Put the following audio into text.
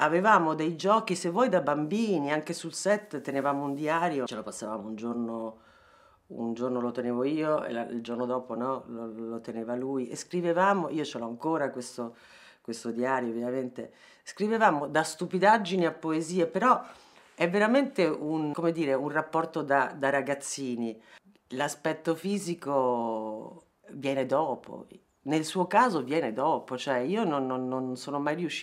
avevamo dei giochi, se vuoi, da bambini, anche sul set tenevamo un diario, ce lo passavamo un giorno, un giorno lo tenevo io e la, il giorno dopo no, lo, lo, teneva lui e scrivevamo, io ce l'ho ancora questo, questo diario ovviamente, scrivevamo da stupidaggini a poesie, però è veramente un, dire, un rapporto da, da ragazzini. L'aspetto fisico viene dopo, nel suo caso viene dopo, cioè io non, non, non sono mai riuscita